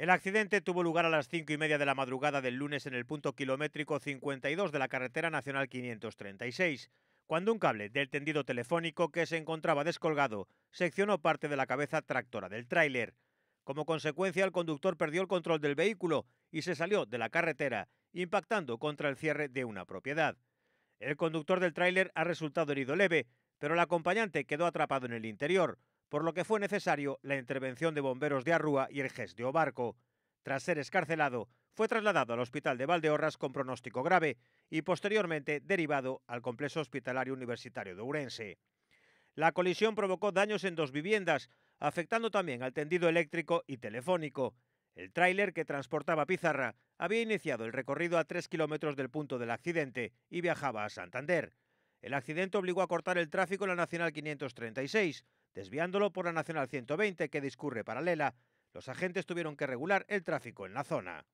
El accidente tuvo lugar a las cinco y media de la madrugada del lunes en el punto kilométrico 52 de la carretera nacional 536, cuando un cable del tendido telefónico que se encontraba descolgado seccionó parte de la cabeza tractora del tráiler. Como consecuencia, el conductor perdió el control del vehículo y se salió de la carretera, impactando contra el cierre de una propiedad. El conductor del tráiler ha resultado herido leve, pero el acompañante quedó atrapado en el interior, por lo que fue necesario la intervención de bomberos de Arrúa y el GES de Obarco. Tras ser escarcelado, fue trasladado al hospital de Valdeorras con pronóstico grave y posteriormente derivado al complejo hospitalario universitario de Urense. La colisión provocó daños en dos viviendas, afectando también al tendido eléctrico y telefónico. El tráiler que transportaba Pizarra había iniciado el recorrido a tres kilómetros del punto del accidente y viajaba a Santander. El accidente obligó a cortar el tráfico en la Nacional 536, desviándolo por la Nacional 120 que discurre paralela. Los agentes tuvieron que regular el tráfico en la zona.